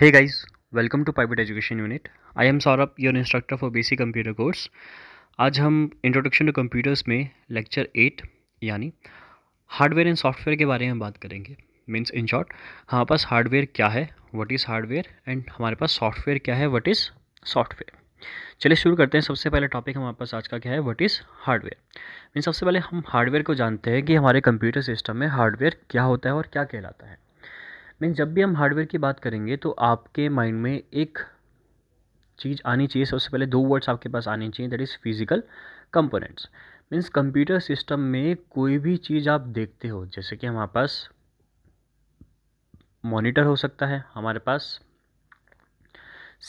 Hey guys, welcome to Pivot Education Unit. I am Saurabh, your instructor for basic computer course. आज हम introduction to computers में lecture eight यानी hardware and software के बारे में बात करेंगे मीन्स इन शॉर्ट हमारे पास हार्डवेयर क्या है व्हाट इज़ हार्डवेयर एंड हमारे पास सॉफ्टवेयर क्या है व्हाट इज़ सॉफ्टवेयर चलिए शुरू करते हैं सबसे पहले टॉपिक हमारे पास आज का क्या है व्हाट इज़ हार्डवेयर मीन्स सबसे पहले हम हार्डवेयर को जानते हैं कि हमारे कंप्यूटर सिस्टम में हार्डवेयर क्या होता है और क्या कहलाता है मीन्स जब भी हम हार्डवेयर की बात करेंगे तो आपके माइंड में एक चीज़ आनी चाहिए सबसे पहले दो वर्ड्स आपके पास आने चाहिए that is physical components means computer system में कोई भी चीज़ आप देखते हो जैसे कि हमारे पास मॉनिटर हो सकता है हमारे पास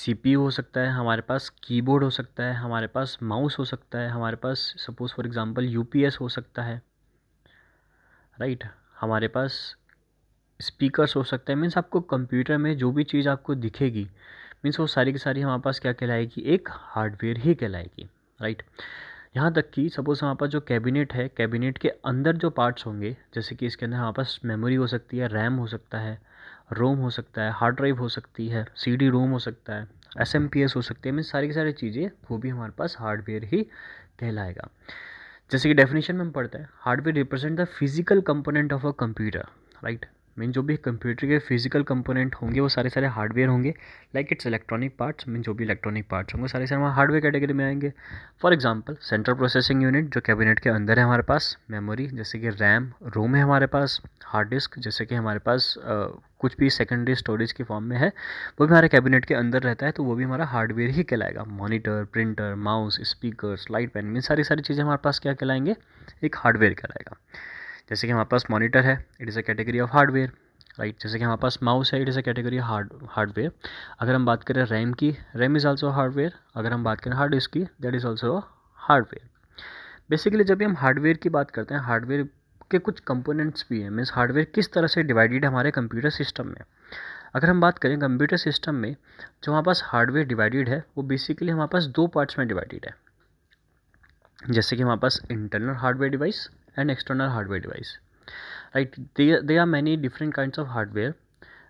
सीपीयू हो सकता है हमारे पास कीबोर्ड हो सकता है हमारे पास माउस हो सकता है हमारे पास सपोज़ फॉर एग्ज़ाम्पल यूपीएस हो सकता है राइट right? हमारे पास स्पीकर्स हो सकते हैं मीन्स आपको कंप्यूटर में जो भी चीज़ आपको दिखेगी मीन्स वो सारी की सारी हमारे पास क्या कहलाएगी एक हार्डवेयर ही कहलाएगी राइट यहाँ तक कि सपोज़ हमारे पास जो कैबिनेट है कैबिनेट के अंदर जो पार्ट्स होंगे जैसे कि इसके अंदर हमारे पास मेमोरी हो सकती है रैम हो सकता है रोम हो सकता है हार्ड ड्राइव हो सकती है सी डी रोम हो सकता है एस एम पी एस हो सकती है मीन सारी की सारी चीज़ें वो भी हमारे पास हार्डवेयर ही कहलाएगा जैसे कि डेफिनेशन में हम पढ़ते हैं hardware represent the physical component of a computer right mean जो भी कंप्यूटर के फिजिकल कंपोनेंट होंगे वो सारे सारे हार्डवेयर होंगे like it's electronic parts mean जो भी इलेक्ट्रॉनिक पार्ट्स होंगे सारे सारे वहाँ हार्डवेयर कैटेगरी में आएंगे for example central processing unit जो कैबिनेट के अंदर है हमारे पास मेमोरी जैसे कि रैम रोम है हमारे पास हार्ड डिस्क जैसे कि हमारे पास आ, कुछ भी सेकेंडरी स्टोरेज के फॉर्म में है वो भी हमारे कैबिनेट के अंदर रहता है तो वो भी हमारा हार्डवेयर ही कहलाएगा monitor printer mouse speaker light pen mean सारी सारी चीज़ें हमारे पास क्या कहलाएंगे एक हार्डवेयर कहलाएगा जैसे कि हमारे पास मॉनिटर है it is a category of hardware right जैसे कि हमारे पास माउस है it is a category hard hardware अगर हम बात करें रैम की रैम इज़ ऑल्सो हार्डवेयर अगर हम बात करें हार्ड डिस्क की that is also hardware basically जब हम हार्डवेयर की बात करते हैं हार्डवेयर के कुछ कंपोनेंट्स भी हैं मीन्स हार्डवेयर किस तरह से डिवाइडेड है हमारे कंप्यूटर सिस्टम में अगर हम बात करें कंप्यूटर सिस्टम में जो हमारे पास हार्डवेयर डिवाइडेड है वो बेसिकली हमारे पास दो पार्ट्स में डिवाइडेड है जैसे कि हमारे पास internal hardware device and external hardware device right there, there are many different kinds of hardware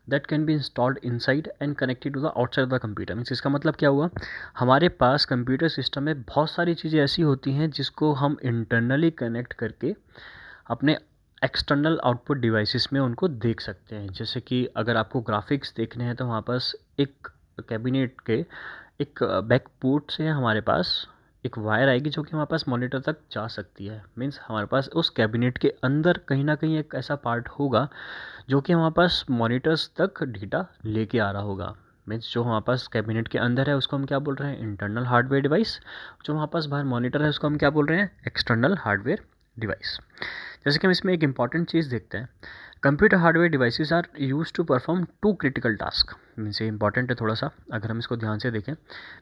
that can be installed inside and connected to the outside of the computer means इसका मतलब क्या हुआ हमारे पास computer system में बहुत सारी चीज़ें ऐसी होती हैं जिसको हम इंटरनली कनेक्ट करके अपने एक्सटर्नल आउटपुट डिवाइसिस में उनको देख सकते हैं जैसे कि अगर आपको ग्राफिक्स देखने हैं तो वहाँ पास एक कैबिनेट के एक बैकपोर्ट uh, से हमारे पास एक वायर आएगी जो कि हमारे पास मॉनिटर तक जा सकती है मींस हमारे पास उस कैबिनेट के अंदर कहीं ना कहीं एक ऐसा पार्ट होगा जो कि हमारे पास मॉनिटर्स तक डेटा लेके आ रहा होगा मीन्स जो हमारे पास कैबिनेट के अंदर है उसको हम क्या बोल रहे हैं इंटरनल हार्डवेयर डिवाइस जो हमारे पास बाहर मॉनिटर है उसको हम क्या बोल रहे हैं एक्सटर्नल हार्डवेयर डिवाइस जैसे कि हम इसमें एक इंपॉर्टेंट चीज़ देखते हैं computer hardware devices are use to perform to critical task means ये इंपॉर्टेंट है थोड़ा सा अगर हम इसको ध्यान से देखें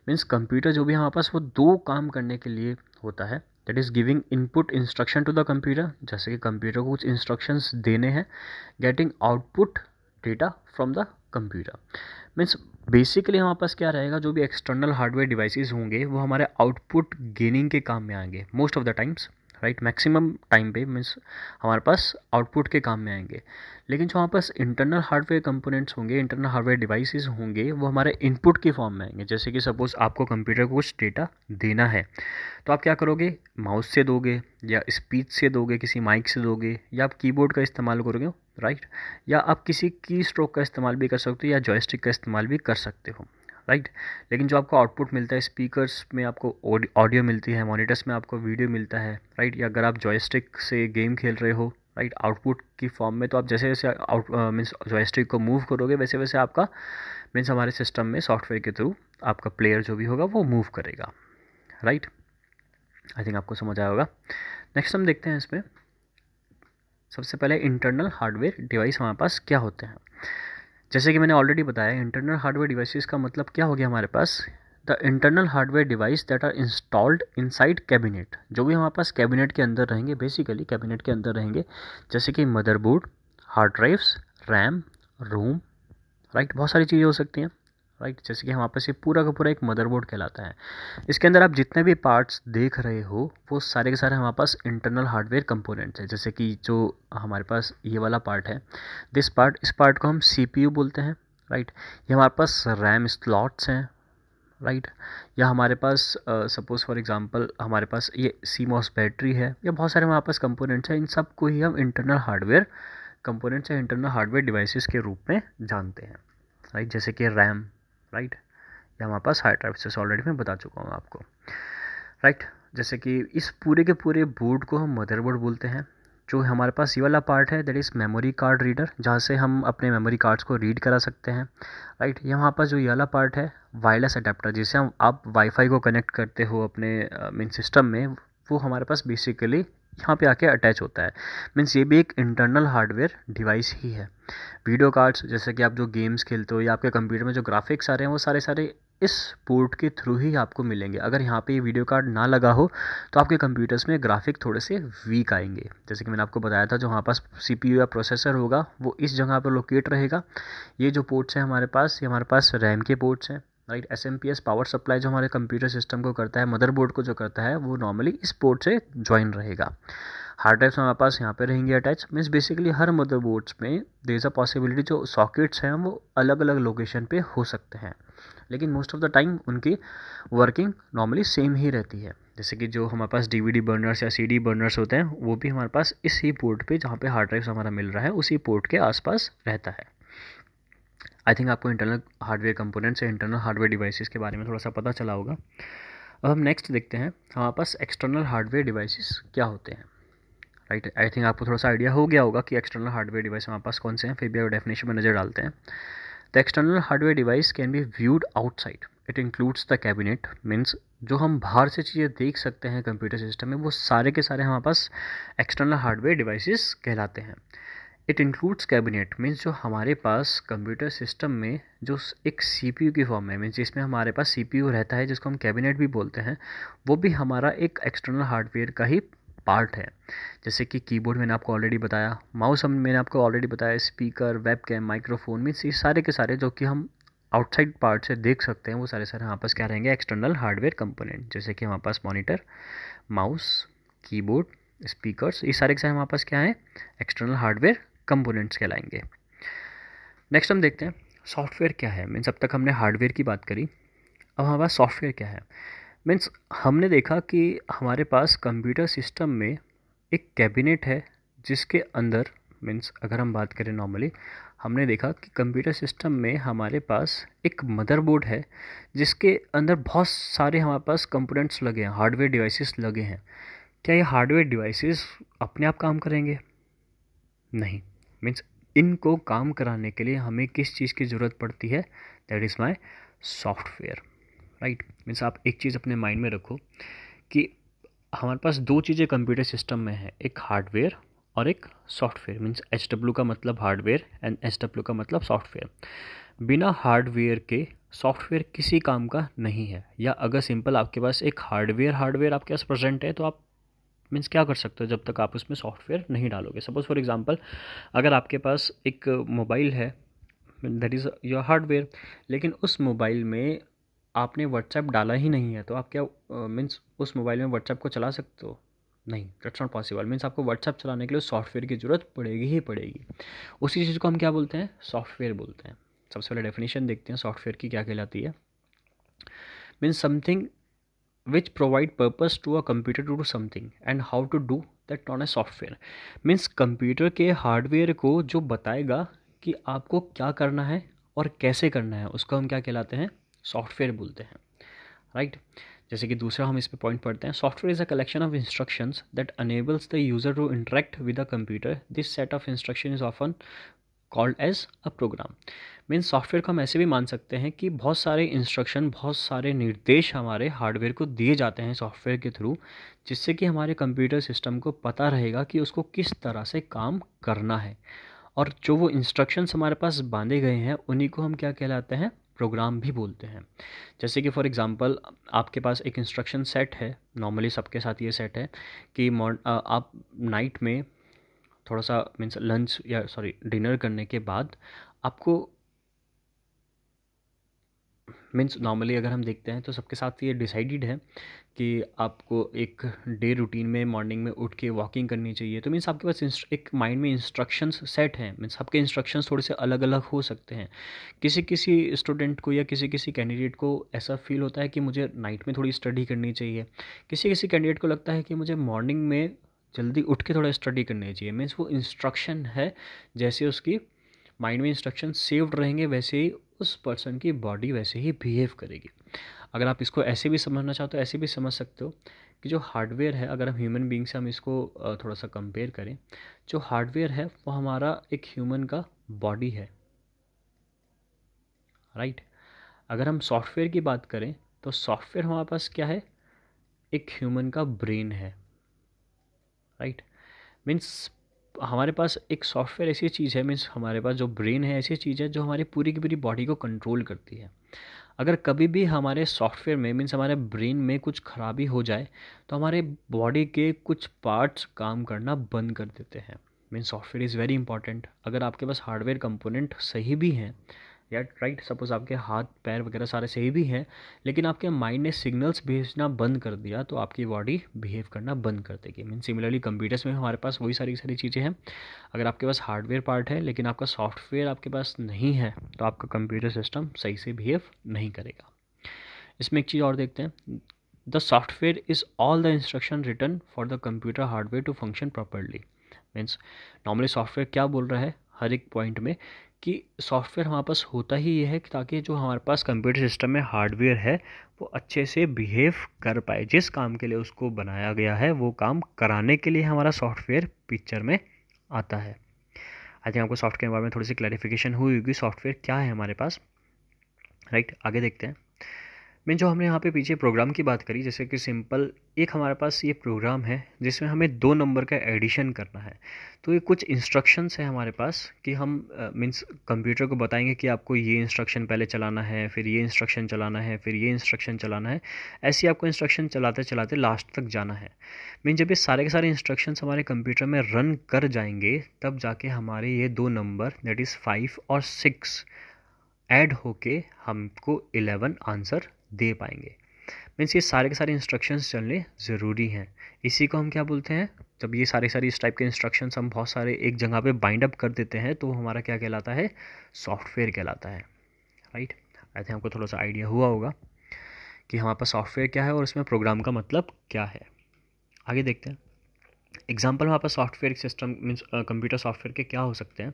मीन्स कंप्यूटर जो भी हमारे पास वो दो काम करने के लिए होता है that is giving input instruction to the computer जैसे कि कंप्यूटर को कुछ इंस्ट्रक्शंस देने हैं getting output data from the computer means basically हमारे पास क्या रहेगा जो भी एक्सटर्नल हार्डवेयर डिवाइसेस होंगे वो हमारे आउटपुट गेनिंग के काम में आएंगे most of the times right maximum time पे मीन्स हमारे पास आउटपुट के काम में आएंगे लेकिन जो हमारे पास इंटरनल हार्डवेयर कंपोनेंट्स होंगे इंटरनल हार्डवेयर डिवाइसेस होंगे वो हमारे इनपुट के फॉर्म में आएंगे जैसे कि सपोज आपको कंप्यूटर को कुछ डेटा देना है तो आप क्या करोगे माउस से दोगे या स्पीच से दोगे किसी माइक से दोगे या आप कीबोर्ड का इस्तेमाल करोगे राइट या आप किसी की स्ट्रोक का इस्तेमाल भी कर सकते हो या जॉयस्टिक का इस्तेमाल भी कर सकते हो राइट लेकिन जो आपको आउटपुट मिलता है स्पीकर्स में आपको ऑडियो मिलती है मॉनिटर्स में आपको वीडियो मिलता है राइट या अगर आप जॉयस्टिक से गेम खेल रहे हो राइट आउटपुट की फॉर्म में तो आप जैसे जैसे आउट मीन्स जॉयस्टिक को मूव करोगे वैसे वैसे आपका मीन्स हमारे सिस्टम में सॉफ्टवेयर के थ्रू आपका प्लेयर जो भी होगा वो मूव करेगा राइट आई थिंक आपको समझ आया होगा नेक्स्ट हम देखते हैं इसमें सबसे पहले इंटरनल हार्डवेयर डिवाइस हमारे पास क्या होते हैं जैसे कि मैंने ऑलरेडी बताया इंटरनल हार्डवेयर डिवाइसेस का मतलब क्या हो गया हमारे पास the internal hardware device that are installed inside cabinet जो भी हमारे पास कैबिनेट के अंदर रहेंगे बेसिकली कैबिनेट के अंदर रहेंगे जैसे कि motherboard hard drives RAM ROM right बहुत सारी चीज़ें हो सकती हैं राइट जैसे कि हमारे पास ये पूरा का पूरा एक मदरबोर्ड कहलाता है इसके अंदर आप जितने भी पार्ट्स देख रहे हो वो सारे के सारे हमारे पास इंटरनल हार्डवेयर कंपोनेंट्स हैं जैसे कि जो हमारे पास ये वाला पार्ट है दिस पार्ट इस पार्ट को हम सी बोलते हैं राइट ये हमारे पास रैम स्लॉट्स हैं राइट या हमारे पास सपोज़ फॉर एग्जांपल हमारे पास ये सी बैटरी है या बहुत सारे हमारे पास कंपोनेंट्स हैं इन सब को ही हम इंटरनल हार्डवेयर कंपोनेंट्स या इंटरनल हार्डवेयर डिवाइसेस के रूप में जानते हैं राइट जैसे कि रैम राइट ये हमारे पास हाई ड्राइव से ऑलरेडी मैं बता चुका हूँ आपको राइट जैसे कि इस पूरे के पूरे बोर्ड को हम मदरबोर्ड बोलते हैं जो हमारे पास ये वाला पार्ट है that is memory card reader जहाँ से हम अपने मेमोरी कार्ड्स को रीड करा सकते हैं राइट ये हमारे पास जो ये वाला पार्ट है वायरलेस अडेप्टर जिसे हम आप वाईफाई को कनेक्ट करते हो अपने मेन सिस्टम में वो हमारे पास बेसिकली यहाँ पे आके अटैच होता है मीन्स ये भी एक इंटरनल हार्डवेयर डिवाइस ही है वीडियो कार्ड्स जैसे कि आप जो गेम्स खेलते हो या आपके कंप्यूटर में जो ग्राफिक्स आ रहे हैं वो सारे सारे इस पोर्ट के थ्रू ही आपको मिलेंगे अगर यहाँ पे ये वीडियो कार्ड ना लगा हो तो आपके कंप्यूटर्स में ग्राफिक थोड़े से वीक आएंगे जैसे कि मैंने आपको बताया था जो हमारे पास सी या प्रोसेसर होगा वो इस जगह पर लोकेट रहेगा ये जो पोर्ट्स हैं हमारे पास ये हमारे पास रैम के पोर्ट्स हैं right S M P S power supply जो हमारे कंप्यूटर सिस्टम को करता है मदरबोर्ड को जो करता है वो नॉर्मली इस पोर्ट से ज्वाइन रहेगा हार्ड ड्राइव्स हमारे पास यहाँ पे रहेंगे अटैच मीन्स बेसिकली हर मदरबोर्ड्स में दे इज़ अ पॉसिबिलिटी जो सॉकेट्स हैं वो अलग अलग लोकेशन पे हो सकते हैं लेकिन मोस्ट ऑफ द टाइम उनकी वर्किंग नॉर्मली सेम ही रहती है जैसे कि जो हमारे पास डी डी बर्नर्स या डी बर्नर्स होते हैं वो भी हमारे पास इसी पोर्ट पे जहाँ पे हार्ड ड्राइव्स हमारा मिल रहा है उसी पोर्ट के आसपास रहता है आई थिंक आपको इंटरनल हार्डवेयर कंपोनेंट्स या इंटरनल हार्डवेयर डिवाइसेस के बारे में थोड़ा सा पता चला होगा अब हम नेक्स्ट देखते हैं हमारे पास एक्सटर्नल हार्डवेयर डिवाइसेस क्या होते हैं राइट आई थिंक आपको थोड़ा सा आइडिया हो गया होगा कि एक्सटर्नल हार्डवेयर डिवाइस हमारे पास कौन से हैं फिर भी डेफिनेशन में नज़र डालते हैं the external hardware device can be viewed outside it includes the cabinet means जो हम बाहर से चीज़ें देख सकते हैं कंप्यूटर सिस्टम में वो सारे के सारे हमारे पास एक्सटर्नल हार्डवेयर डिवाइसेस कहलाते हैं इट इंक्लूड्स कैबिनेट मीन्स जो हमारे पास कंप्यूटर सिस्टम में जो एक सी पी यू की फॉर्म में मीन्स जिसमें हमारे पास सी पी यू रहता है जिसको हम कैबिनेट भी बोलते हैं वो भी हमारा एक एक्सटर्नल हार्डवेयर का ही पार्ट है जैसे कि कीबोर्ड मैंने आपको ऑलरेडी बताया माउस हम मैंने आपको ऑलरेडी बताया speaker web cam microphone means ये सारे के सारे जो कि हम आउटसाइड पार्ट से देख सकते हैं वो सारे सारे हमारे पास क्या रहेंगे एक्सटर्नल हार्डवेयर कंपोनेंट जैसे कि हमारे पास मॉनिटर माउस कीबोर्ड स्पीकर्स ये सारे के सारे हमारे पास क्या है एक्सटर्नल हार्डवेयर कंपोनेंट्स कहलाएंगे नेक्स्ट हम देखते हैं सॉफ्टवेयर क्या है मीन्स अब तक हमने हार्डवेयर की बात करी अब हमारे पास सॉफ्टवेयर क्या है मीन्स हमने देखा कि हमारे पास कंप्यूटर सिस्टम में एक कैबिनेट है जिसके अंदर मीन्स अगर हम बात करें नॉर्मली हमने देखा कि कंप्यूटर सिस्टम में हमारे पास एक मदरबोर्ड है जिसके अंदर बहुत सारे हमारे पास कंपोनेंट्स लगे हैं हार्डवेयर डिवाइसेस लगे हैं क्या ये हार्डवेयर डिवाइसेस अपने आप काम करेंगे नहीं मीन्स इनको काम कराने के लिए हमें किस चीज़ की ज़रूरत पड़ती है that is my software right means आप एक चीज़ अपने माइंड में रखो कि हमारे पास दो चीज़ें कंप्यूटर सिस्टम में हैं एक हार्डवेयर और एक सॉफ्टवेयर मीन्स एच डब्ल्यू का मतलब हार्डवेयर एंड एच डब्ल्यू का मतलब सॉफ्टवेयर बिना हार्डवेयर के सॉफ्टवेयर किसी काम का नहीं है या अगर सिंपल आपके पास एक हार्डवेयर हार्डवेयर आपके पास प्रेजेंट है तो आप मीन्स क्या कर सकते हो जब तक आप उसमें सॉफ्टवेयर नहीं डालोगे सपोज़ फॉर एग्ज़ाम्पल अगर आपके पास एक मोबाइल है दैट इज़ योर हार्डवेयर लेकिन उस मोबाइल में आपने व्हाट्सएप डाला ही नहीं है तो आप क्या मीन्स उस मोबाइल में व्हाट्सएप को चला सकते हो नहीं दट्स नॉट पॉसिबल मीन्स आपको व्हाट्सएप चलाने के लिए सॉफ्टवेयर की ज़रूरत पड़ेगी ही पड़ेगी उसी चीज़ को हम क्या बोलते हैं सॉफ्टवेयर बोलते हैं सबसे पहले डेफिनेशन देखते हैं सॉफ्टवेयर की क्या कहलाती है means something which provide purpose to a computer to do something and how to do that on a software means computer के हार्डवेयर को जो बताएगा कि आपको क्या करना है और कैसे करना है उसको हम क्या कहलाते हैं सॉफ्टवेयर बोलते हैं राइट right? जैसे कि दूसरा हम इस पे पॉइंट पढ़ते हैं software is a collection of instructions that enables the user to interact with the computer this set of instruction is often called as a program mean software को हम ऐसे भी मान सकते हैं कि बहुत सारे इंस्ट्रक्शन बहुत सारे निर्देश हमारे हार्डवेयर को दिए जाते हैं सॉफ्टवेयर के थ्रू जिससे कि हमारे कंप्यूटर सिस्टम को पता रहेगा कि उसको किस तरह से काम करना है और जो वो इंस्ट्रक्शंस हमारे पास बांधे गए हैं उन्हीं को हम क्या कहलाते हैं प्रोग्राम भी बोलते हैं जैसे कि फॉर एग्जांपल आपके पास एक इंस्ट्रक्शन सेट है नॉर्मली सबके साथ ये सेट है कि आप नाइट में थोड़ा सा मीन्स लंच या सॉरी डिनर करने के बाद आपको मीन्स नॉर्मली अगर हम देखते हैं तो सबके साथ ये डिसाइडेड है कि आपको एक डे रूटीन में मॉर्निंग में उठ के वॉकिंग करनी चाहिए तो मीन्स आपके पास एक माइंड में इंस्ट्रक्शंस सेट हैं मीन्स आपके इंस्ट्रक्शंस थोड़े से अलग अलग हो सकते हैं किसी किसी स्टूडेंट को या किसी किसी कैंडिडेट को ऐसा फील होता है कि मुझे नाइट में थोड़ी स्टडी करनी चाहिए किसी किसी कैंडिडेट को लगता है कि मुझे मॉर्निंग में जल्दी उठ के थोड़ा स्टडी करनी चाहिए मीन्स वो इंस्ट्रक्शन है जैसे उसकी माइंड में इंस्ट्रक्शन सेव्ड रहेंगे वैसे ही उस पर्सन की बॉडी वैसे ही बिहेव करेगी अगर आप इसको ऐसे भी समझना चाहते तो ऐसे भी समझ सकते हो कि जो हार्डवेयर है अगर हम ह्यूमन बींग से हम इसको थोड़ा सा कंपेयर करें जो हार्डवेयर है वो हमारा एक ह्यूमन का बॉडी है राइट right? अगर हम सॉफ्टवेयर की बात करें तो सॉफ्टवेयर हमारे पास क्या है एक ह्यूमन का ब्रेन है राइट मीन्स हमारे पास एक सॉफ्टवेयर ऐसी चीज़ है मीन्स हमारे पास जो ब्रेन है ऐसी चीज़ है जो हमारी पूरी की पूरी बॉडी को कंट्रोल करती है अगर कभी भी हमारे सॉफ्टवेयर में मीन्स हमारे ब्रेन में कुछ खराबी हो जाए तो हमारे बॉडी के कुछ पार्ट्स काम करना बंद कर देते हैं means software is very important अगर आपके पास हार्डवेयर कंपोनेंट सही भी हैं या राइट सपोज़ आपके हाथ पैर वगैरह सारे सही भी हैं लेकिन आपके माइंड ने सिग्नल्स भेजना बंद कर दिया तो आपकी बॉडी बिहेव करना बंद कर देगी मीन सिमिलरली कंप्यूटर्स में हमारे पास वही सारी सारी चीज़ें हैं अगर आपके पास हार्डवेयर पार्ट है लेकिन आपका सॉफ्टवेयर आपके पास नहीं है तो आपका कंप्यूटर सिस्टम सही से बिहेव नहीं करेगा इसमें एक चीज़ और देखते हैं the software is all the instruction written for the computer hardware to function properly means normally software क्या बोल रहा है हर एक पॉइंट में कि सॉफ्टवेयर हमारे पास होता ही ये है कि ताकि जो हमारे पास कंप्यूटर सिस्टम में हार्डवेयर है वो अच्छे से बिहेव कर पाए जिस काम के लिए उसको बनाया गया है वो काम कराने के लिए हमारा सॉफ्टवेयर पिक्चर में आता है आई थिंक आपको सॉफ्टवेयर के बारे में थोड़ी सी क्लैरिफिकेशन हुई होगी सॉफ्टवेयर क्या है हमारे पास राइट right, आगे देखते हैं मैं जो हमने यहाँ पे पीछे प्रोग्राम की बात करी जैसे कि सिंपल एक हमारे पास ये प्रोग्राम है जिसमें हमें दो नंबर का एडिशन करना है तो ये कुछ इंस्ट्रक्शंस है हमारे पास कि हम मीन्स uh, कंप्यूटर को बताएंगे कि आपको ये इंस्ट्रक्शन पहले चलाना है फिर ये इंस्ट्रक्शन चलाना है फिर ये इंस्ट्रक्शन चलाना है ऐसे आपको इंस्ट्रक्शन चलाते चलाते लास्ट तक जाना है मीन जब ये सारे के सारे इंस्ट्रक्शन हमारे कंप्यूटर में रन कर जाएंगे तब जाके हमारे ये दो नंबर दैट इज़ फाइव और सिक्स ऐड होके हमको इलेवन आंसर दे पाएंगे मीन्स ये सारे के सारे इंस्ट्रक्शंस चलने ज़रूरी हैं इसी को हम क्या बोलते हैं जब ये सारे सारे इस टाइप के इंस्ट्रक्शंस हम बहुत सारे एक जगह पे बाइंड अप कर देते हैं तो हमारा क्या कहलाता है सॉफ्टवेयर कहलाता है राइट आई थिंक आपको थोड़ा सा आइडिया हुआ होगा कि हमारे पास सॉफ्टवेयर क्या है और इसमें प्रोग्राम का मतलब क्या है आगे देखते हैं एग्जाम्पल हमारे पास software system means computer software के क्या हो सकते हैं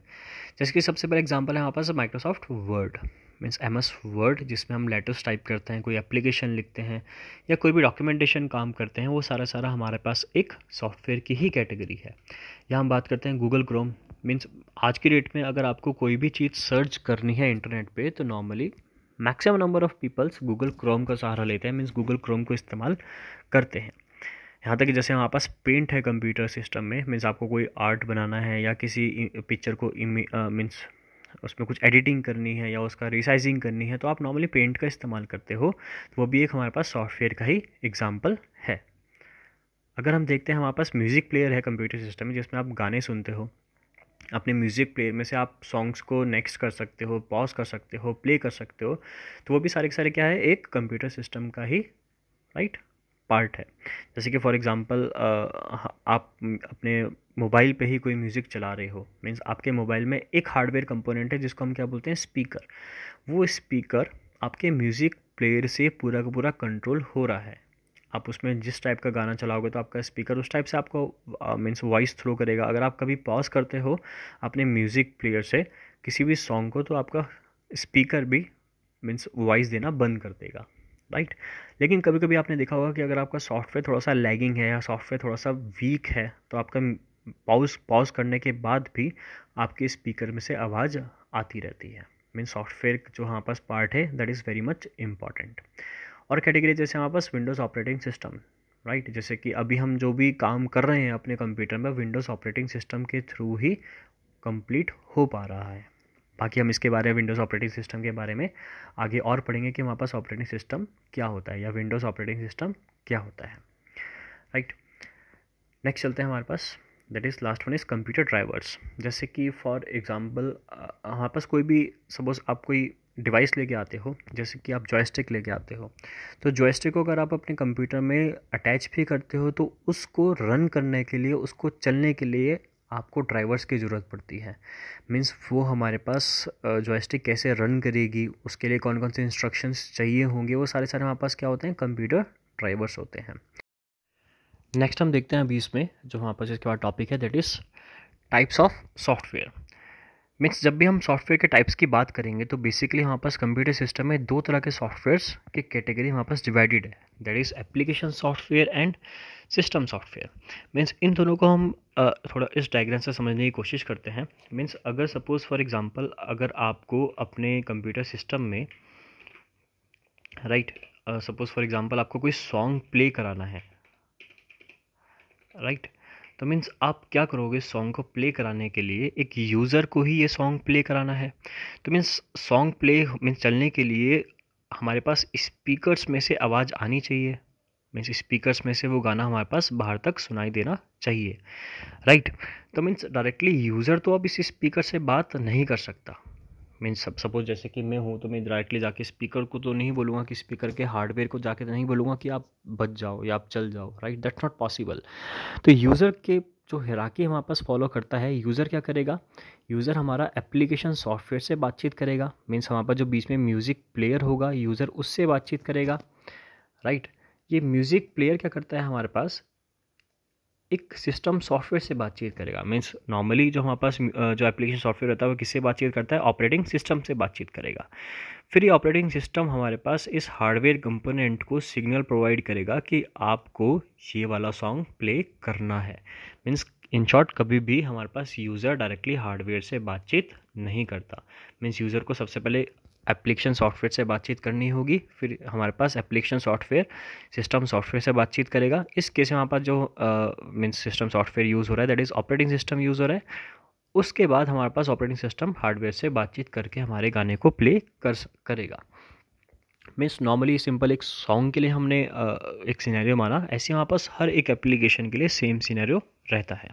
जैसे कि सबसे पहले एग्जाम्पल है हमारे पास Microsoft Word means M S Word जिसमें हम लेटर्स टाइप करते हैं कोई एप्लीकेशन लिखते हैं या कोई भी डॉक्यूमेंटेशन काम करते हैं वो सारा सारा हमारे पास एक सॉफ्टवेयर की ही कैटेगरी है या हम बात करते हैं गूगल क्रोम मीन्स आज की डेट में अगर आपको कोई भी चीज़ सर्च करनी है इंटरनेट पे तो normally maximum number of peoples Google Chrome का सहारा लेते हैं मीन्स गूगल क्रोम को इस्तेमाल करते हैं यहाँ तक कि जैसे हमारे पास पेंट है कंप्यूटर सिस्टम में मीन्स आपको कोई आर्ट बनाना है या किसी पिक्चर को मीन्स उसमें कुछ एडिटिंग करनी है या उसका रिसाइजिंग करनी है तो आप नॉर्मली पेंट का इस्तेमाल करते हो तो वो भी एक हमारे पास सॉफ्टवेयर का ही एग्जाम्पल है अगर हम देखते हैं हमारे पास म्यूज़िक प्लेयर है कंप्यूटर सिस्टम में जिसमें आप गाने सुनते हो अपने म्यूज़िक प्लेयर में से आप सॉन्ग्स को नेक्स्ट कर सकते हो पॉज कर सकते हो प्ले कर सकते हो तो वो भी सारे के सारे क्या है एक कंप्यूटर सिस्टम का ही राइट पार्ट है जैसे कि फॉर एग्ज़ाम्पल आप अपने मोबाइल पे ही कोई म्यूज़िक चला रहे हो मीन्स आपके मोबाइल में एक हार्डवेयर कंपोनेंट है जिसको हम क्या बोलते हैं स्पीकर वो स्पीकर आपके म्यूज़िक प्लेयर से पूरा का पूरा कंट्रोल हो रहा है आप उसमें जिस टाइप का गाना चलाओगे तो आपका स्पीकर उस टाइप से आपको मीन्स वॉइस थ्रो करेगा अगर आप कभी पॉज करते हो अपने म्यूज़िक प्लेयर से किसी भी सॉन्ग को तो आपका स्पीकर भी मीन्स वॉइस देना बंद कर देगा राइट लेकिन कभी कभी आपने देखा होगा कि अगर आपका सॉफ्टवेयर थोड़ा सा लैगिंग है या सॉफ्टवेयर थोड़ा सा वीक है तो आपका पॉज पॉज करने के बाद भी आपके स्पीकर में से आवाज़ आती रहती है मीन सॉफ्टवेयर जो हमारे पास पार्ट है that is very much important और कैटेगरी जैसे हमारे पास विंडोज़ ऑपरेटिंग सिस्टम राइट जैसे कि अभी हम जो भी काम कर रहे हैं अपने कंप्यूटर में विंडोज़ ऑपरेटिंग सिस्टम के थ्रू ही कंप्लीट हो पा रहा है बाकी हम इसके बारे में विंडोज़ ऑपरेटिंग सिस्टम के बारे में आगे और पढ़ेंगे कि हमारे पास ऑपरेटिंग सिस्टम क्या होता है या विंडोज़ ऑपरेटिंग सिस्टम क्या होता है राइट नेक्स्ट चलते हैं हमारे पास that is last one is computer drivers जैसे कि फॉर एग्ज़ाम्पल हमारे पास कोई भी सपोज आप कोई डिवाइस लेके आते हो जैसे कि आप जॉयस्टिक लेके आते हो तो जॉयस्टिक को अगर आप अपने कंप्यूटर में अटैच भी करते हो तो उसको रन करने के लिए उसको चलने के लिए आपको ड्राइवर्स की ज़रूरत पड़ती है मीन्स वो हमारे पास जॉयस्टिक कैसे रन करेगी उसके लिए कौन कौन से इंस्ट्रक्शंस चाहिए होंगे वो सारे सारे हमारे पास क्या होते हैं कंप्यूटर ड्राइवर्स होते हैं नेक्स्ट हम देखते हैं अभी इसमें जो हमारे पास इसके बाद टॉपिक है that is types of software means जब भी हम सॉफ्टवेयर के टाइप्स की बात करेंगे तो बेसिकली हमारे पास कंप्यूटर सिस्टम में दो तरह के सॉफ्टवेयर्स की कैटेगरी हमारे पास डिवाइडेड है that is application software and system software means इन दोनों को हम थोड़ा इस डायग्राम से समझने की कोशिश करते हैं मीन्स अगर सपोज़ फॉर एग्ज़ाम्पल अगर आपको अपने कंप्यूटर सिस्टम में राइट सपोज़ फॉर एग्ज़ाम्पल आपको कोई सॉन्ग प्ले कराना है राइट तो मीन्स आप क्या करोगे सॉन्ग को प्ले कराने के लिए एक यूज़र को ही ये सॉन्ग प्ले कराना है तो मीन्स सॉन्ग प्ले मीन्स चलने के लिए हमारे पास स्पीकर्स में से आवाज़ आनी चाहिए मीन्स स्पीकर्स में से वो गाना हमारे पास बाहर तक सुनाई देना चाहिए राइट right? तो मीन्स डायरेक्टली यूज़र तो अब इस स्पीकर से बात नहीं कर सकता मीन सब सपोज जैसे कि मैं हूँ तो मैं डायरेक्टली जाके स्पीकर को तो नहीं बोलूँगा कि स्पीकर के हार्डवेयर को जाके तो नहीं बोलूँगा कि आप बच जाओ या आप चल जाओ राइट दैट्स नॉट पॉसिबल तो यूज़र के जो हिराकी हमारे पास फॉलो करता है यूज़र क्या करेगा यूज़र हमारा एप्लीकेशन सॉफ्टवेयर से बातचीत करेगा मीन्स हमारे पास जो बीच में म्यूज़िक प्लेयर होगा यूज़र उससे बातचीत करेगा राइट right? ये म्यूज़िक प्लेयर क्या करता है हमारे पास एक सिस्टम सॉफ्टवेयर से बातचीत करेगा मीन्स नॉर्मली जो हमारे पास जो एप्लीकेशन सॉफ्टवेयर होता है वो किससे बातचीत करता है ऑपरेटिंग सिस्टम से बातचीत करेगा फिर ये ऑपरेटिंग सिस्टम हमारे पास इस हार्डवेयर कंपोनेंट को सिग्नल प्रोवाइड करेगा कि आपको ये वाला सॉन्ग प्ले करना है मीन्स इन शॉर्ट कभी भी हमारे पास यूज़र डायरेक्टली हार्डवेयर से बातचीत नहीं करता मीन्स यूज़र को सबसे पहले एप्लीकेशन सॉफ्टवेयर से बातचीत करनी होगी फिर हमारे पास एप्लीकेशन सॉफ्टवेयर सिस्टम सॉफ्टवेयर से बातचीत करेगा इस केस में हमारे पास जो मीन्स सिस्टम सॉफ्टवेयर यूज़ हो रहा है that is operating system use हो रहा है उसके बाद हमारे पास ऑपरेटिंग सिस्टम हार्डवेयर से बातचीत करके हमारे गाने को प्ले कर करेगा मीन्स नॉर्मली सिंपल एक सॉन्ग के लिए हमने uh, एक सीनैरियो माना ऐसे हमारे पास हर एक एप्लीकेशन के लिए सेम सीनैरियो रहता है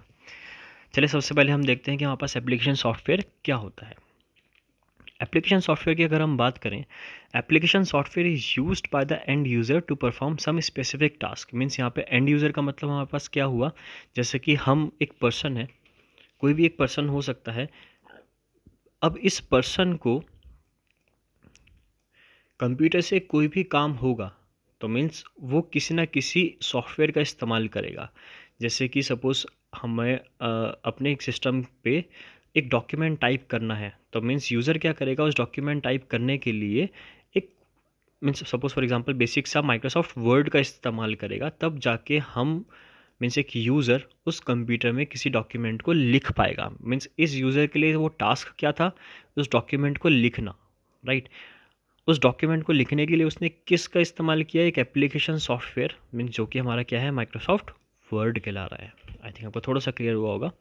चलिए सबसे पहले हम देखते हैं कि हमारे पास एप्लीकेशन सॉफ्टवेयर क्या होता है एप्लीकेशन सॉफ्टवेयर की अगर हम बात करें application software is used by the end user to perform some specific task means यहाँ पे एंड यूज़र का मतलब हमारे पास क्या हुआ जैसे कि हम एक पर्सन है कोई भी एक पर्सन हो सकता है अब इस पर्सन को कंप्यूटर से कोई भी काम होगा तो मीन्स वो किसी ना किसी सॉफ्टवेयर का इस्तेमाल करेगा जैसे कि सपोज़ हमें अपने एक सिस्टम पे एक डॉक्यूमेंट टाइप करना है तो मीन्स यूज़र क्या करेगा उस डॉक्यूमेंट टाइप करने के लिए एक means suppose for example basic सा माइक्रोसॉफ्ट वर्ड का इस्तेमाल करेगा तब जाके हम मीन्स एक यूज़र उस कंप्यूटर में किसी डॉक्यूमेंट को लिख पाएगा मीन्स इस यूज़र के लिए वो टास्क क्या था उस डॉक्यूमेंट को लिखना राइट right? उस डॉक्यूमेंट को लिखने के लिए उसने किस का इस्तेमाल किया एक एप्लीकेशन सॉफ्टवेयर मीन्स जो कि हमारा क्या है माइक्रोसॉफ्ट वर्ड कहला रहा है आई थिंक आपको थोड़ा सा क्लियर हुआ होगा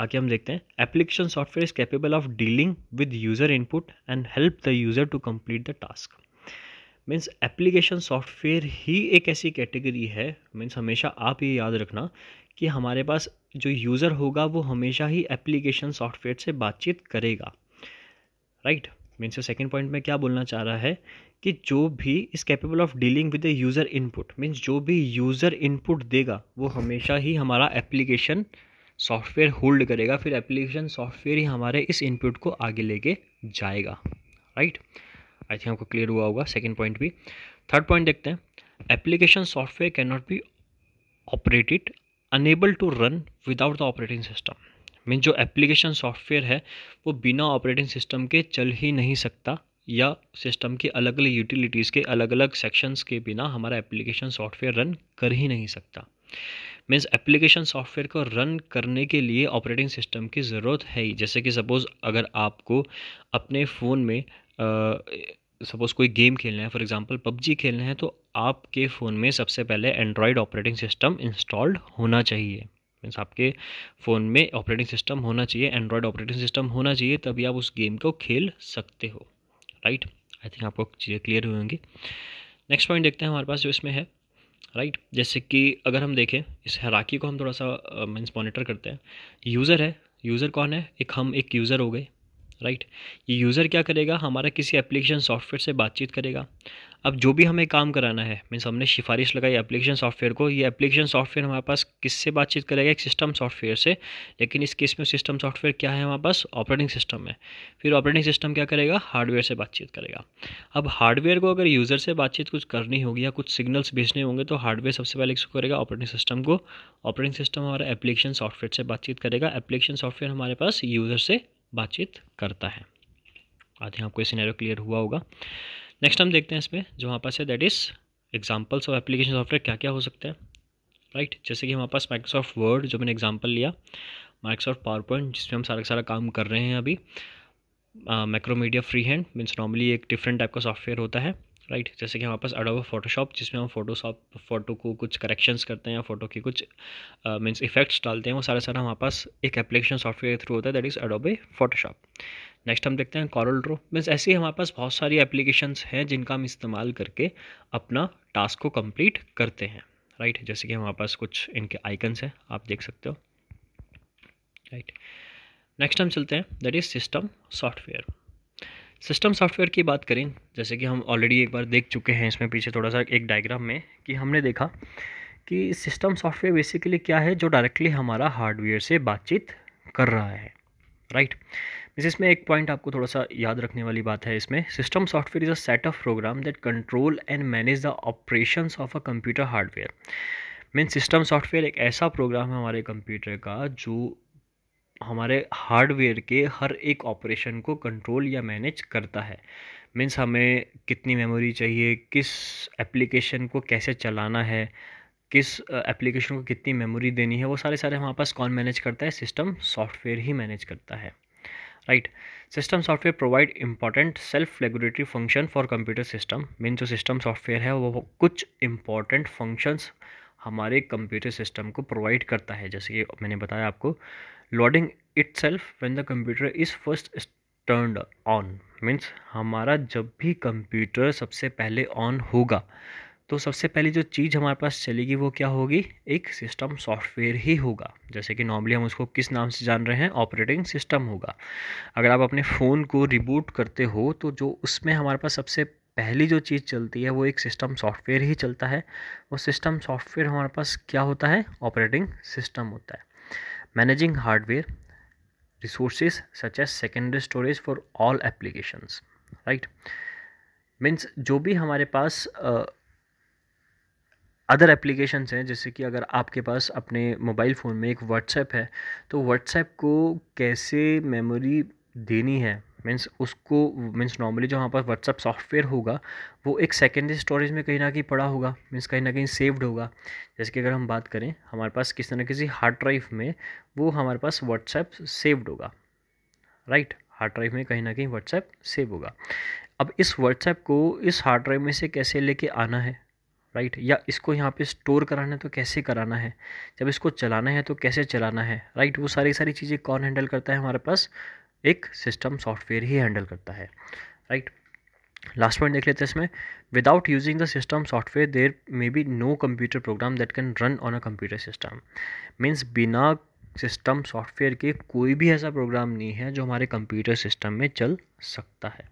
आगे हम देखते हैं application software is capable of dealing with user input and help the user to complete the task means application software ही एक ऐसी कैटेगरी है मीन्स हमेशा आप ये याद रखना कि हमारे पास जो यूज़र होगा वो हमेशा ही एप्लीकेशन सॉफ्टवेयर से बातचीत करेगा राइट मीन्स सेकेंड पॉइंट में क्या बोलना चाह रहा है कि जो भी is capable of dealing with the user input means जो भी यूज़र इनपुट देगा वो हमेशा ही हमारा एप्लीकेशन सॉफ्टवेयर होल्ड करेगा फिर एप्लीकेशन सॉफ्टवेयर ही हमारे इस इनपुट को आगे लेके जाएगा राइट आई थिंक आपको क्लियर हुआ होगा सेकेंड पॉइंट भी थर्ड पॉइंट देखते हैं application software can not be operated unable to run without the operating system mean जो एप्लीकेशन सॉफ्टवेयर है वो बिना ऑपरेटिंग सिस्टम के चल ही नहीं सकता या सिस्टम के अलग अलग यूटिलिटीज़ के अलग अलग सेक्शंस के बिना हमारा एप्लीकेशन सॉफ्टवेयर रन कर ही नहीं सकता मीन्स एप्लीकेशन सॉफ्टवेयर को रन करने के लिए ऑपरेटिंग सिस्टम की ज़रूरत है ही जैसे कि सपोज़ अगर आपको अपने फ़ोन में सपोज़ कोई गेम खेलना है फॉर एग्जांपल पबजी खेलना है तो आपके फ़ोन में सबसे पहले एंड्रॉयड ऑपरेटिंग सिस्टम इंस्टॉल्ड होना चाहिए मीन्स आपके फ़ोन में ऑपरेटिंग सिस्टम होना चाहिए एंड्रॉयड ऑपरेटिंग सिस्टम होना चाहिए तभी आप उस गेम को खेल सकते हो राइट आई थिंक आपको चीज़ें क्लियर हुई होंगी नेक्स्ट पॉइंट देखते हैं हमारे पास जो इसमें है राइट जैसे कि अगर हम देखें इस हराकी को हम थोड़ा सा मीन्स मॉनिटर करते हैं यूज़र है यूज़र कौन है एक हम एक यूज़र हो गए राइट ये यूज़र क्या करेगा हमारा किसी एप्लीकेशन सॉफ्टवेयर से बातचीत करेगा अब जो भी हमें काम कराना है मीन्स हमने सिफारिश लगाई एप्लीकेशन सॉफ्टवेयर को ये एप्लीकेशन सॉफ्टवेयर हमारे पास किससे बातचीत करेगा एक सिस्टम सॉफ्टवेयर से लेकिन इस केस में सिस्टम सॉफ्टवेयर क्या है हमारे पास ऑपरेटिंग सिस्टम है फिर ऑपरेटिंग सिस्टम क्या करेगा हार्डवेयर से बातचीत करेगा अब हार्डवेयर को अगर यूज़र से बातचीत कुछ करनी होगी या कुछ सिग्नल्स भेजने होंगे तो हार्डवेयर सबसे पहले इसको करेगा ऑपरेटिंग सिस्टम को ऑपरेटिंग सिस्टम हमारा एप्लीकेशन सॉफ्टवेयर से बातचीत करेगा एप्लीकेशन सॉफ्टवेयर हमारे पास यूज़र से बातचीत करता है आज यहाँ आपको ये सिनेरियो क्लियर हुआ होगा नेक्स्ट हम देखते हैं इसमें जो हमारे पास है that is examples of application software क्या क्या हो सकता है राइट right? जैसे कि हमारे पास माइक्रोसॉफ्ट वर्ड जो मैंने एग्जाम्पल लिया माइक्रोसॉफ्ट पावर पॉइंट जिसमें हम सारा सारा काम कर रहे हैं अभी Macromedia FreeHand means normally एक डिफरेंट टाइप का सॉफ्टवेयर होता है राइट right? जैसे कि हमारे पास अडोबो फोटोशॉप जिसमें हम फोटोशॉप फोटो को कुछ करेक्शंस करते हैं या फोटो के कुछ मीन्स uh, इफेक्ट्स डालते हैं वो सारा सारा हमारे पास एक एप्लीकेशन सॉफ्टवेयर के थ्रू होता है that is Adobe Photoshop next हम देखते हैं कॉरल ड्रो मीन्स ऐसी हमारे पास बहुत सारी एप्लीकेशंस हैं जिनका हम इस्तेमाल करके अपना टास्क को कंप्लीट करते हैं राइट right? जैसे कि हमारे पास कुछ इनके आइकन्स हैं आप देख सकते हो राइट नेक्स्ट हम चलते हैं that is system software system software की बात करें जैसे कि हम ऑलरेडी एक बार देख चुके हैं इसमें पीछे थोड़ा सा एक डायग्राम में कि हमने देखा कि सिस्टम सॉफ्टवेयर बेसिकली क्या है जो डायरेक्टली हमारा हार्डवेयर से बातचीत कर रहा है राइट right? इसमें एक पॉइंट आपको थोड़ा सा याद रखने वाली बात है इसमें system software is a set of program that control and manage the operations of a computer hardware mean system software एक ऐसा प्रोग्राम है हमारे कंप्यूटर का जो हमारे हार्डवेयर के हर एक ऑपरेशन को कंट्रोल या मैनेज करता है मीन्स हमें कितनी मेमोरी चाहिए किस एप्लीकेशन को कैसे चलाना है किस एप्लीकेशन को कितनी मेमोरी देनी है वो सारे सारे हमारे पास कौन मैनेज करता है सिस्टम सॉफ्टवेयर ही मैनेज करता है right system software provide important self regulatory function for computer system mean जो सिस्टम सॉफ्टवेयर है वो कुछ इंपॉर्टेंट फंक्शंस हमारे कंप्यूटर सिस्टम को प्रोवाइड करता है जैसे कि मैंने बताया आपको loading itself when the computer is first turned on means हमारा जब भी कंप्यूटर सबसे पहले ऑन होगा तो सबसे पहली जो चीज़ हमारे पास चलेगी वो क्या होगी एक सिस्टम सॉफ्टवेयर ही होगा जैसे कि नॉर्मली हम उसको किस नाम से जान रहे हैं ऑपरेटिंग सिस्टम होगा अगर आप अपने फ़ोन को रिबूट करते हो तो जो उसमें हमारे पास सबसे पहली जो चीज़ चलती है वो एक सिस्टम सॉफ्टवेयर ही चलता है वो सिस्टम सॉफ्टवेयर हमारे पास क्या होता है ऑपरेटिंग सिस्टम होता है managing hardware resources such as secondary storage for all applications right means जो भी हमारे पास uh, अदर एप्लीकेशंस हैं जैसे कि अगर आपके पास अपने मोबाइल फ़ोन में एक व्हाट्सएप है तो व्हाट्सएप को कैसे मेमोरी देनी है मीन्स उसको मीन्स नॉर्मली जो हमारे पास व्हाट्सअप सॉफ्टवेयर होगा वो एक सेकेंडरी स्टोरेज में कहीं ना कहीं पड़ा होगा मीन्स कहीं ना कहीं सेव्ड होगा जैसे कि अगर हम बात करें हमारे पास किसी ना किसी हार्ड ड्राइव में वो हमारे पास व्हाट्सएप सेव्ड होगा राइट हार्ड ड्राइव में कहीं ना कहीं व्हाट्सएप सेव होगा अब इस व्हाट्सएप को इस हार्ड ड्राइव में से कैसे लेके आना है राइट या इसको यहाँ पे स्टोर कराना है तो कैसे कराना है जब इसको चलाना है तो कैसे चलाना है राइट वो सारी सारी चीज़ें कौन हैंडल करता है हमारे पास एक सिस्टम सॉफ्टवेयर ही हैंडल करता है राइट लास्ट पॉइंट देख लेते हैं इसमें without using the system software there may be no computer program that can run on a computer system means बिना सिस्टम सॉफ्टवेयर के कोई भी ऐसा प्रोग्राम नहीं है जो हमारे कंप्यूटर सिस्टम में चल सकता है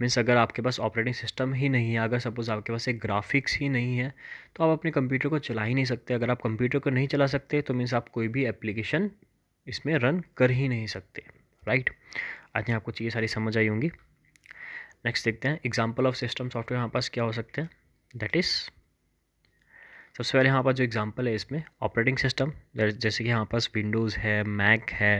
मीन्स अगर आपके पास ऑपरेटिंग सिस्टम ही नहीं है अगर सपोज़ आपके पास एक ग्राफिक्स ही नहीं है तो आप अपने कंप्यूटर को चला ही नहीं सकते अगर आप कंप्यूटर को नहीं चला सकते तो मीन्स आप कोई भी एप्लीकेशन इसमें रन कर ही नहीं सकते राइट आज आपको चीज़ें सारी समझ आई होंगी नेक्स्ट देखते हैं एग्जाम्पल ऑफ सिस्टम सॉफ्टवेयर हमारे पास क्या हो सकते हैं दैट इज़ सबसे पहले यहाँ पास जो एग्जांपल है इसमें ऑपरेटिंग सिस्टम जैसे कि यहाँ पास विंडोज़ है मैक है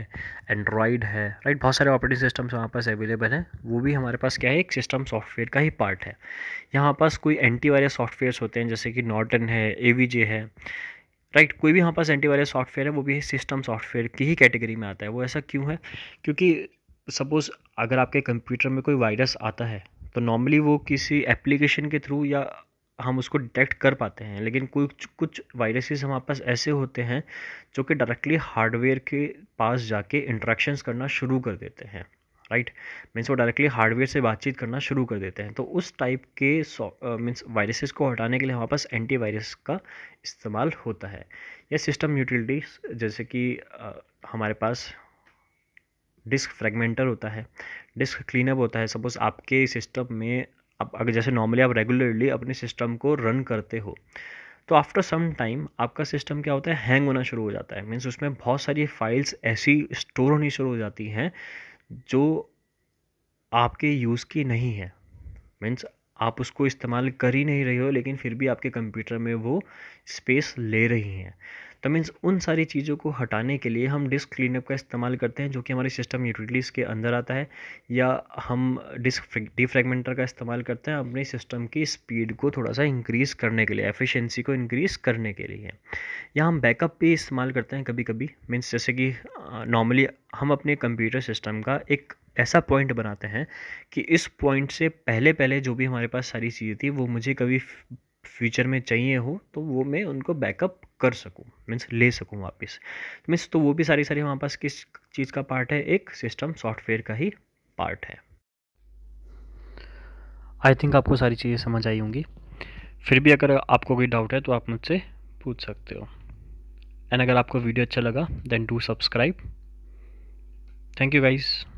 एंड्रॉयड है राइट बहुत सारे ऑपरेटिंग सिस्टम्स वहाँ पास अवेलेबल हैं वो भी हमारे पास क्या है एक सिस्टम सॉफ्टवेयर का ही पार्ट है यहाँ पास कोई एंटीवायरस सॉफ्टवेयर होते हैं जैसे कि नॉर्टन है ए है राइट right, कोई भी यहाँ पास एंटीवायरस सॉफ्टवेयर है वो भी सिस्टम सॉफ्टवेयर की ही कैटेगरी में आता है वो ऐसा क्यों है क्योंकि सपोज़ अगर आपके कंप्यूटर में कोई वायरस आता है तो नॉर्मली वो किसी एप्लीकेशन के थ्रू या हम उसको डिटेक्ट कर पाते हैं लेकिन कुछ कुछ वायरसेस हमारे पास ऐसे होते हैं जो कि डायरेक्टली हार्डवेयर के पास जाके इंट्रैक्शंस करना शुरू कर देते हैं राइट मीन्स वो डायरेक्टली हार्डवेयर से बातचीत करना शुरू कर देते हैं तो उस टाइप के मीन्स वायरसेस को हटाने के लिए हमारे पास एंटीवायरस का इस्तेमाल होता है या सिस्टम यूटिलिटीज जैसे कि हमारे पास डिस्क फ्रेगमेंटर होता है डिस्क क्लीनअप होता है सपोज़ आपके सिस्टम में आप अगर जैसे नॉर्मली आप रेगुलरली अपने सिस्टम को रन करते हो तो आफ्टर सम टाइम आपका सिस्टम क्या होता है हैंग होना शुरू हो जाता है मीन्स उसमें बहुत सारी फाइल्स ऐसी स्टोर होनी शुरू हो जाती हैं जो आपके यूज़ की नहीं है मीन्स आप उसको इस्तेमाल कर ही नहीं रहे हो लेकिन फिर भी आपके कंप्यूटर में वो स्पेस ले रही हैं तो मीन्स उन सारी चीज़ों को हटाने के लिए हम डिस्क क्लीनअप का इस्तेमाल करते हैं जो कि हमारे सिस्टम यूटिलिटीज़ के अंदर आता है या हम डिस्क डिफ्रेगमेंटर का इस्तेमाल करते हैं अपने सिस्टम की स्पीड को थोड़ा सा इंक्रीज़ करने के लिए एफिशिएंसी को इंक्रीज़ करने के लिए या हम बैकअप भी इस्तेमाल करते हैं कभी कभी मीन्स जैसे कि नॉर्मली हम अपने कंप्यूटर सिस्टम का एक ऐसा पॉइंट बनाते हैं कि इस पॉइंट से पहले पहले जो भी हमारे पास सारी चीज़ें थी वो मुझे कभी फ्यूचर में चाहिए हो तो वो मैं उनको बैकअप कर सकूँ मीन्स ले सकूँ वापस मीन्स तो वो भी सारी सारी हमारे पास किस चीज़ का पार्ट है एक सिस्टम सॉफ्टवेयर का ही पार्ट है आई थिंक आपको सारी चीज़ें समझ आई होंगी फिर भी अगर आपको कोई डाउट है तो आप मुझसे पूछ सकते हो एंड अगर आपको वीडियो अच्छा लगा then do subscribe thank you guys